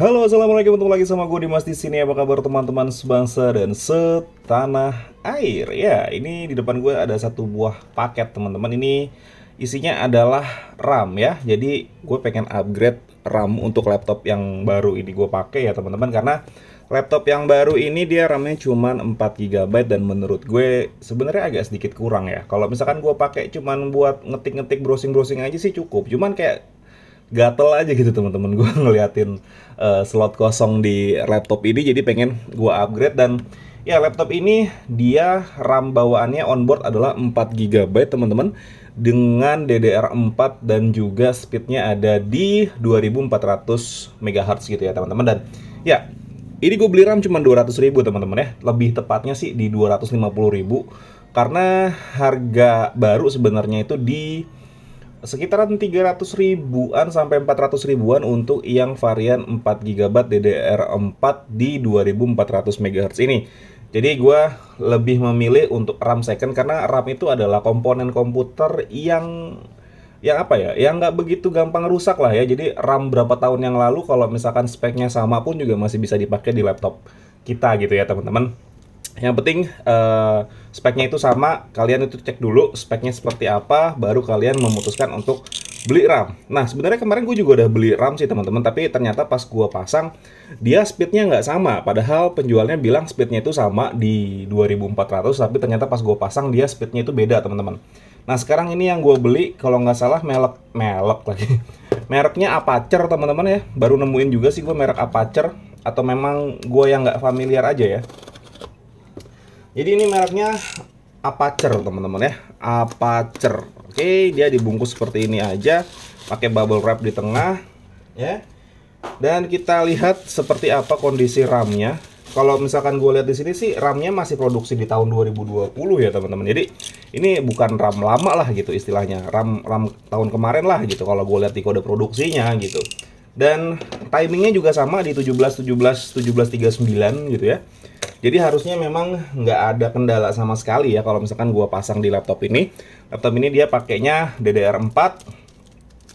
Halo, assalamualaikum ketemu lagi sama gue Dimas di sini. Apa kabar teman-teman sebangsa dan setanah air? Ya, ini di depan gue ada satu buah paket teman-teman. Ini isinya adalah RAM ya. Jadi gue pengen upgrade RAM untuk laptop yang baru ini gue pakai ya teman-teman karena laptop yang baru ini dia RAM-nya cuma 4 GB dan menurut gue sebenarnya agak sedikit kurang ya. Kalau misalkan gue pakai cuma buat ngetik-ngetik browsing-browsing aja sih cukup. Cuman kayak gatel aja gitu teman-teman gue ngeliatin uh, slot kosong di laptop ini jadi pengen gue upgrade dan ya laptop ini dia RAM bawaannya onboard adalah 4 GB teman-teman dengan DDR4 dan juga speednya ada di 2400 MHz gitu ya teman-teman dan ya ini gue beli RAM cuma 200 ribu teman-teman ya lebih tepatnya sih di 250 ribu karena harga baru sebenarnya itu di sekitaran 300 ribuan sampai 400 ribuan untuk yang varian 4 GB DDR4 di 2400 MHz ini. Jadi gue lebih memilih untuk RAM second karena RAM itu adalah komponen komputer yang yang apa ya, yang nggak begitu gampang rusak lah ya. Jadi RAM berapa tahun yang lalu kalau misalkan speknya sama pun juga masih bisa dipakai di laptop kita gitu ya teman-teman yang penting uh, speknya itu sama kalian itu cek dulu speknya seperti apa baru kalian memutuskan untuk beli RAM nah sebenarnya kemarin gue juga udah beli RAM sih teman-teman tapi ternyata pas gue pasang dia speednya nggak sama padahal penjualnya bilang speednya itu sama di 2400 tapi ternyata pas gue pasang dia speednya itu beda teman-teman nah sekarang ini yang gue beli kalau nggak salah melek melek lagi mereknya Apacher teman-teman ya baru nemuin juga sih gue merek Apacher atau memang gue yang nggak familiar aja ya jadi ini mereknya Apacer, teman-teman ya. Apacer. Oke, dia dibungkus seperti ini aja, pakai bubble wrap di tengah ya. Dan kita lihat seperti apa kondisi RAM-nya. Kalau misalkan gue lihat di sini sih RAM-nya masih produksi di tahun 2020 ya teman-teman. Jadi ini bukan RAM lama lah gitu istilahnya. RAM RAM tahun kemarin lah gitu kalau gue lihat di kode produksinya gitu. Dan timingnya juga sama di 17 17 17 39 gitu ya. Jadi harusnya memang nggak ada kendala sama sekali ya kalau misalkan gua pasang di laptop ini. Laptop ini dia pakainya DDR4,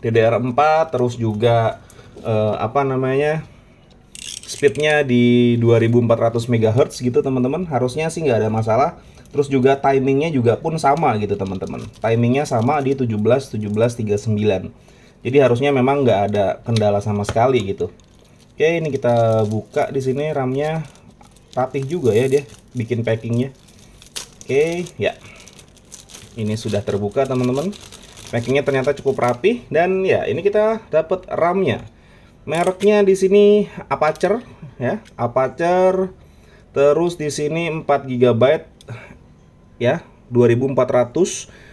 DDR4 terus juga eh, apa namanya speednya di 2400 MHz gitu teman-teman. Harusnya sih nggak ada masalah. Terus juga timingnya juga pun sama gitu teman-teman. Timingnya sama di 17 17 39. Jadi harusnya memang nggak ada kendala sama sekali gitu. Oke, ini kita buka di sini RAM-nya rapih juga ya dia bikin packingnya oke ya ini sudah terbuka teman-teman packingnya ternyata cukup rapih dan ya ini kita dapat RAM-nya mereknya di sini Apacher ya Apacher terus di sini 4 GB ya 2400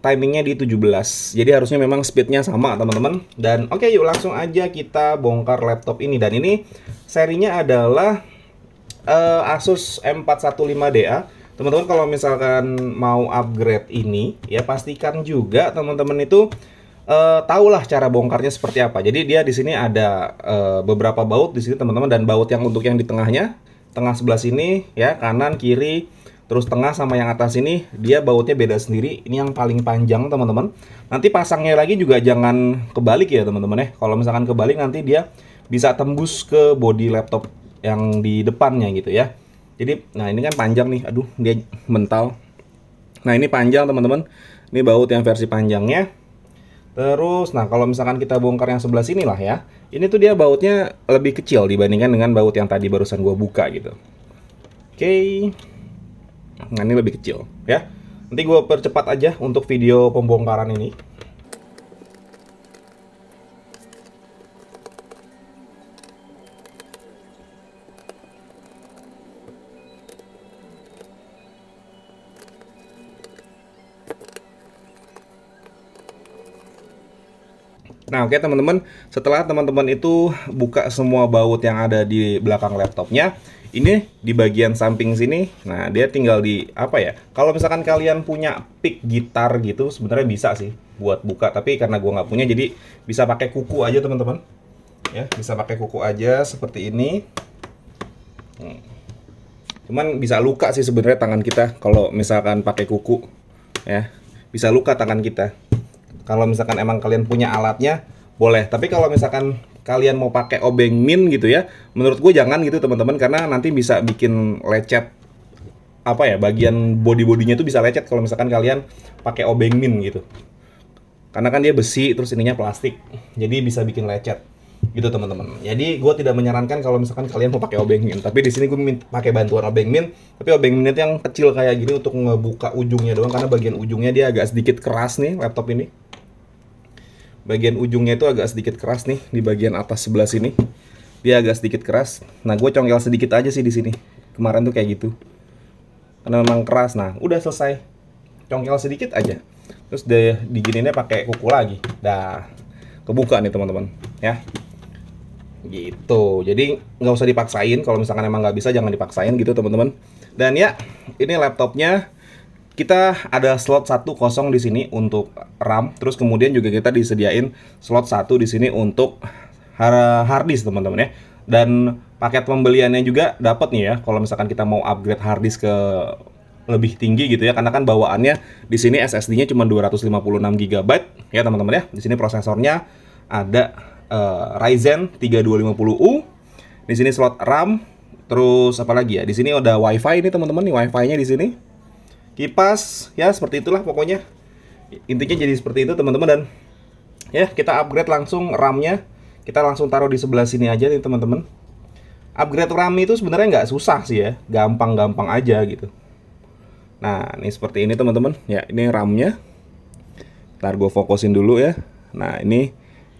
timingnya di 17 jadi harusnya memang speednya sama teman-teman dan oke okay, yuk langsung aja kita bongkar laptop ini dan ini serinya adalah uh, Asus M415DA. Teman-teman kalau misalkan mau upgrade ini, ya pastikan juga teman-teman itu uh, tahulah cara bongkarnya seperti apa. Jadi dia di sini ada uh, beberapa baut di sini teman-teman dan baut yang untuk yang di tengahnya, tengah sebelah sini ya, kanan, kiri, terus tengah sama yang atas ini dia bautnya beda sendiri ini yang paling panjang teman-teman nanti pasangnya lagi juga jangan kebalik ya teman-teman ya kalau misalkan kebalik nanti dia bisa tembus ke body laptop yang di depannya gitu ya. Jadi, nah ini kan panjang nih. Aduh, dia mental. Nah, ini panjang, teman-teman. Ini baut yang versi panjangnya. Terus, nah kalau misalkan kita bongkar yang sebelah sini lah ya. Ini tuh dia bautnya lebih kecil dibandingkan dengan baut yang tadi barusan gua buka gitu. Oke. Nah, ini lebih kecil ya. Nanti gue percepat aja untuk video pembongkaran ini. Nah oke okay, teman-teman, setelah teman-teman itu buka semua baut yang ada di belakang laptopnya, ini di bagian samping sini, nah dia tinggal di apa ya? Kalau misalkan kalian punya pick gitar gitu, sebenarnya bisa sih buat buka, tapi karena gua nggak punya, jadi bisa pakai kuku aja teman-teman. Ya, bisa pakai kuku aja seperti ini. Hmm. Cuman bisa luka sih sebenarnya tangan kita kalau misalkan pakai kuku, ya bisa luka tangan kita. Kalau misalkan emang kalian punya alatnya, boleh. Tapi kalau misalkan kalian mau pakai obeng min gitu ya, menurut gue jangan gitu teman-teman karena nanti bisa bikin lecet apa ya bagian body bodinya itu bisa lecet kalau misalkan kalian pakai obeng min gitu. Karena kan dia besi terus ininya plastik, jadi bisa bikin lecet gitu teman-teman. Jadi gue tidak menyarankan kalau misalkan kalian mau pakai obeng min, tapi di sini gue pakai bantuan obeng min, tapi obeng min itu yang kecil kayak gini untuk ngebuka ujungnya doang karena bagian ujungnya dia agak sedikit keras nih laptop ini bagian ujungnya itu agak sedikit keras nih di bagian atas sebelah sini dia agak sedikit keras nah gue congkel sedikit aja sih di sini kemarin tuh kayak gitu karena memang keras nah udah selesai congkel sedikit aja terus di digininnya pakai kuku lagi dah kebuka nih teman-teman ya gitu jadi nggak usah dipaksain kalau misalkan emang nggak bisa jangan dipaksain gitu teman-teman dan ya ini laptopnya kita ada slot satu kosong di sini untuk RAM, terus kemudian juga kita disediain slot satu di sini untuk hard disk teman-teman ya. Dan paket pembeliannya juga dapat nih ya kalau misalkan kita mau upgrade hard disk ke lebih tinggi gitu ya karena kan bawaannya di sini SSD-nya cuma 256 GB ya teman-teman ya. Di sini prosesornya ada uh, Ryzen 3250U. Di sini slot RAM, terus apa lagi ya? Di sini ada WiFi ini teman-teman nih WiFi-nya di sini kipas ya seperti itulah pokoknya intinya jadi seperti itu teman-teman dan ya kita upgrade langsung RAM-nya kita langsung taruh di sebelah sini aja nih teman-teman upgrade RAM itu sebenarnya nggak susah sih ya gampang-gampang aja gitu nah ini seperti ini teman-teman ya ini RAM-nya ntar gue fokusin dulu ya nah ini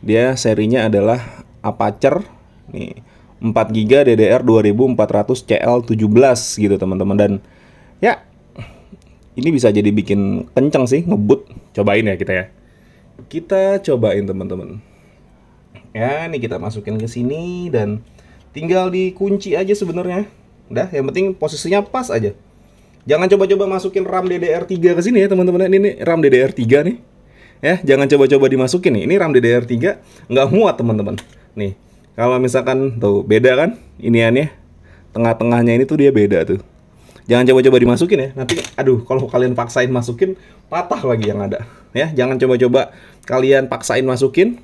dia serinya adalah Aperture nih 4 GB DDR 2400 CL17 gitu teman-teman dan ini bisa jadi bikin kenceng sih, ngebut. Cobain ya kita ya. Kita cobain teman-teman. Ya, ini kita masukin ke sini dan tinggal dikunci aja sebenarnya. Udah, yang penting posisinya pas aja. Jangan coba-coba masukin RAM DDR3 ke sini ya teman-teman. Ini, ini RAM DDR3 nih. Ya, jangan coba-coba dimasukin nih. Ini RAM DDR3 nggak muat teman-teman. Nih, kalau misalkan tuh beda kan iniannya. Tengah-tengahnya ini tuh dia beda tuh jangan coba-coba dimasukin ya nanti aduh kalau kalian paksain masukin patah lagi yang ada ya jangan coba-coba kalian paksain masukin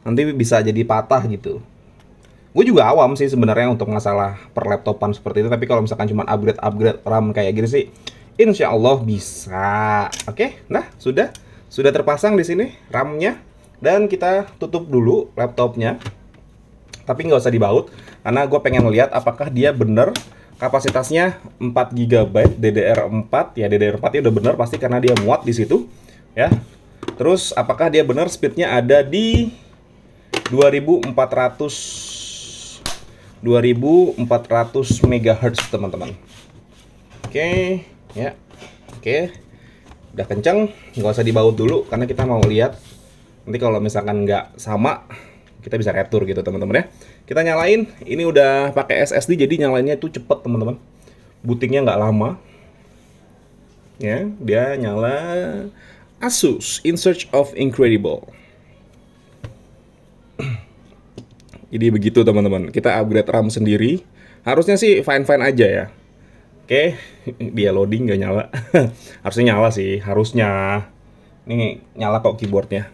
nanti bisa jadi patah gitu gue juga awam sih sebenarnya untuk masalah laptopan seperti itu tapi kalau misalkan cuma upgrade upgrade RAM kayak gini sih insya Allah bisa oke nah sudah sudah terpasang di sini RAM-nya dan kita tutup dulu laptopnya tapi nggak usah dibaut karena gue pengen lihat apakah dia bener kapasitasnya 4 GB DDR4 ya DDR4 itu udah bener pasti karena dia muat di situ ya terus apakah dia bener speednya ada di 2400 2400 MHz teman-teman oke okay, ya oke okay. udah kenceng nggak usah dibaut dulu karena kita mau lihat nanti kalau misalkan nggak sama kita bisa retur gitu teman-teman ya. Kita nyalain, ini udah pakai SSD jadi nyalainnya itu cepet teman-teman. Bootingnya nggak lama. Ya, dia nyala Asus In Search of Incredible. Jadi begitu teman-teman, kita upgrade RAM sendiri. Harusnya sih fine-fine aja ya. Oke, dia loading nggak nyala. harusnya nyala sih, harusnya. ini nyala kok keyboardnya.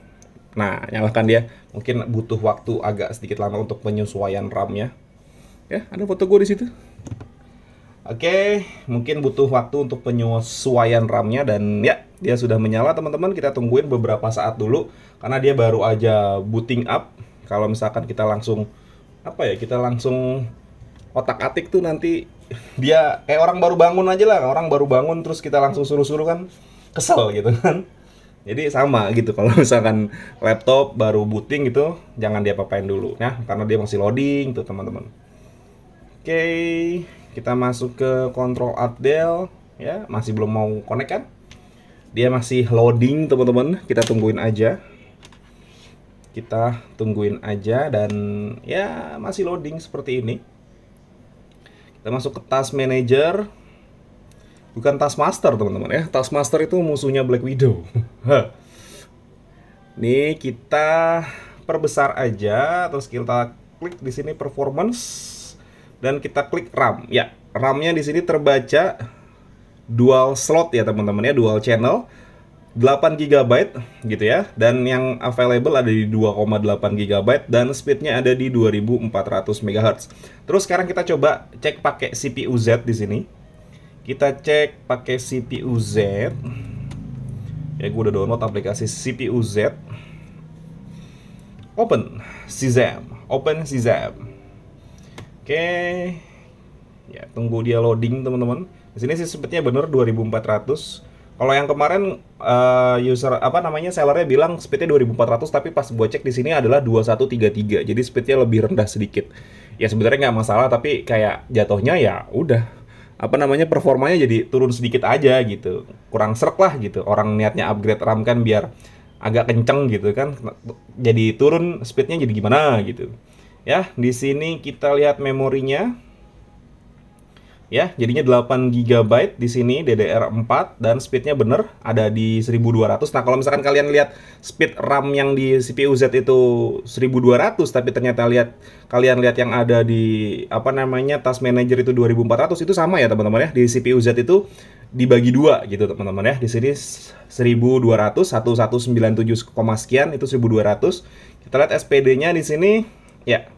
Nah, nyalakan dia. Mungkin butuh waktu agak sedikit lama untuk penyesuaian RAM-nya. Ya, ada foto gue di situ. Oke, mungkin butuh waktu untuk penyesuaian RAM-nya dan ya, dia sudah menyala teman-teman. Kita tungguin beberapa saat dulu karena dia baru aja booting up. Kalau misalkan kita langsung apa ya, kita langsung otak-atik tuh nanti dia kayak orang baru bangun aja lah, orang baru bangun terus kita langsung suruh-suruh kan kesel gitu kan. Jadi sama gitu kalau misalkan laptop baru booting gitu jangan dia apa-apain dulu ya karena dia masih loading tuh teman-teman. Oke, kita masuk ke control Adel ya masih belum mau connect kan? Dia masih loading teman-teman, kita tungguin aja. Kita tungguin aja dan ya masih loading seperti ini. Kita masuk ke task manager Bukan Taskmaster teman-teman ya. Taskmaster itu musuhnya Black Widow. Nih kita perbesar aja terus kita klik di sini performance dan kita klik RAM. Ya, RAM-nya di sini terbaca dual slot ya teman-teman ya, dual channel 8 GB gitu ya. Dan yang available ada di 2,8 GB dan speednya ada di 2400 MHz. Terus sekarang kita coba cek pakai CPU Z di sini kita cek pakai CPU Z ya gue udah download aplikasi CPU Z open Shazam open Shazam oke ya tunggu dia loading teman-teman di sini sih sepertinya bener 2400 kalau yang kemarin uh, user apa namanya sellernya bilang speednya 2400 tapi pas gue cek di sini adalah 2133 jadi speednya lebih rendah sedikit ya sebenarnya nggak masalah tapi kayak jatuhnya ya udah apa namanya performanya jadi turun sedikit aja gitu kurang serak lah gitu orang niatnya upgrade RAM kan biar agak kenceng gitu kan jadi turun speednya jadi gimana gitu ya di sini kita lihat memorinya ya. Jadinya 8 GB di sini DDR4 dan speednya bener ada di 1200. Nah, kalau misalkan kalian lihat speed RAM yang di CPU Z itu 1200 tapi ternyata lihat kalian lihat yang ada di apa namanya task manager itu 2400 itu sama ya teman-teman ya. Di CPU Z itu dibagi dua gitu teman-teman ya. Di sini 1200 1197, sekian itu 1200. Kita lihat SPD-nya di sini ya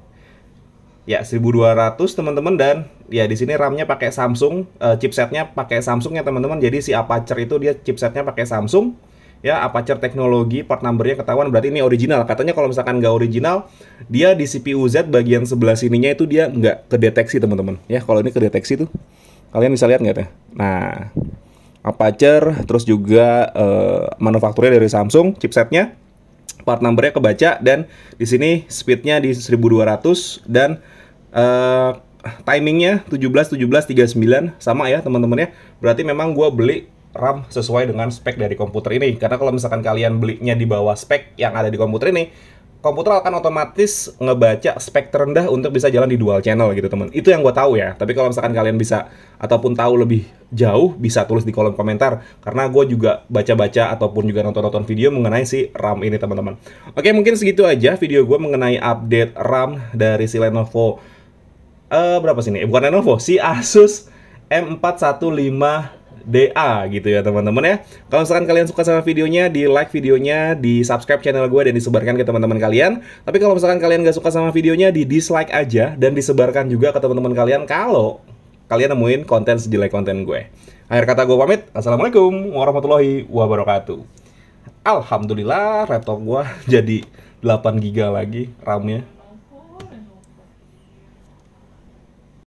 Ya, 1200 teman-teman dan ya di sini RAM-nya pakai Samsung, uh, chipsetnya pakai Samsung ya teman-teman. Jadi si Aperture itu dia chipsetnya pakai Samsung. Ya, Aperture teknologi part numbernya ketahuan berarti ini original. Katanya kalau misalkan nggak original, dia di CPU Z bagian sebelah sininya itu dia nggak kedeteksi teman-teman. Ya, kalau ini kedeteksi tuh kalian bisa lihat nggak ya? Nah, Aperture terus juga uh, manufakturnya dari Samsung, chipsetnya part numbernya kebaca dan di sini speed-nya di 1200 dan uh, timingnya 17 17 39 sama ya teman-teman ya. Berarti memang gue beli RAM sesuai dengan spek dari komputer ini. Karena kalau misalkan kalian belinya di bawah spek yang ada di komputer ini, komputer akan otomatis ngebaca spek terendah untuk bisa jalan di dual channel gitu teman. Itu yang gue tahu ya. Tapi kalau misalkan kalian bisa ataupun tahu lebih jauh bisa tulis di kolom komentar karena gue juga baca-baca ataupun juga nonton-nonton video mengenai si RAM ini teman-teman. Oke mungkin segitu aja video gue mengenai update RAM dari si Lenovo uh, berapa sih ini? Eh, bukan Lenovo, si Asus M415DA gitu ya teman-teman ya. Kalau misalkan kalian suka sama videonya, di like videonya, di subscribe channel gue dan disebarkan ke teman-teman kalian. Tapi kalau misalkan kalian gak suka sama videonya, di dislike aja dan disebarkan juga ke teman-teman kalian kalau kalian nemuin konten sejelek konten gue. Akhir kata gue pamit, Assalamualaikum warahmatullahi wabarakatuh. Alhamdulillah laptop gue jadi 8 giga lagi RAM-nya.